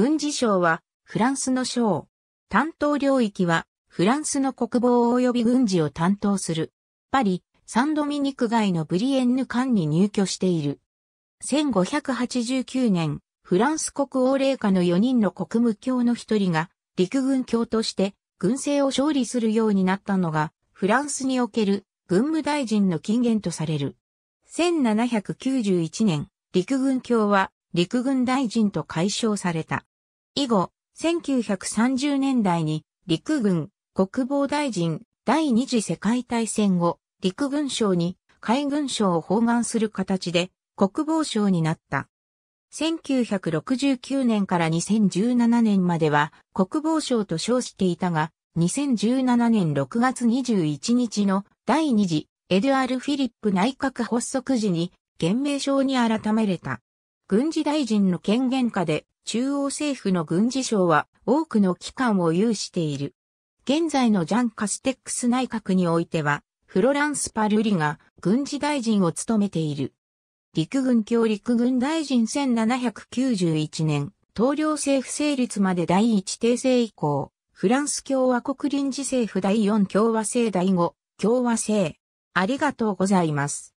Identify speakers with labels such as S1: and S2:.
S1: 軍事省はフランスの省。担当領域はフ
S2: ランスの国防及び軍事を担当する。パリ、サンドミニク街のブリエンヌ館に入居している。1589年、フランス国王霊下の4人の国務卿の1人が陸軍卿として軍政を勝利するようになったのがフランスにおける軍務大臣の金言とされる。1791年、陸軍卿は陸軍大臣と解消された。以後、1930年代に陸軍、国防大臣、第二次世界大戦後、陸軍省に海軍省を包含する形で国防省になった。1969年から2017年までは国防省と称していたが、2017年6月21日の第2次エドアル・フィリップ内閣発足時に、現名省に改めれた。軍事大臣の権限下で中央政府の軍事省は多くの機関を有している。現在のジャン・カステックス内閣においては、フロランス・パルリが軍事大臣を務めている。陸軍協陸軍大臣1791年、統領政府成立まで第一帝政以降、フランス共和国臨時
S1: 政府第4共和制第5共和制。ありがとうございます。